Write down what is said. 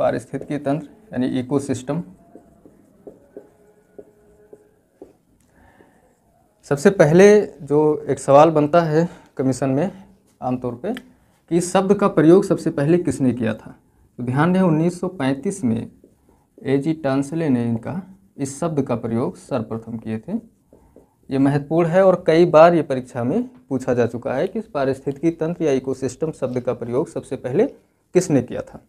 पारिस्थितिकी तंत्र यानी इकोसिस्टम सबसे पहले जो एक सवाल बनता है कमीशन में आमतौर पे कि इस शब्द का प्रयोग सबसे पहले किसने किया था तो ध्यान दें 1935 में ए जी टांसले ने इनका इस शब्द का प्रयोग सर्वप्रथम किए थे ये महत्वपूर्ण है और कई बार ये परीक्षा में पूछा जा चुका है कि पारिस्थितिकी तंत्र या इकोसिस्टम शब्द का प्रयोग सबसे पहले किसने किया था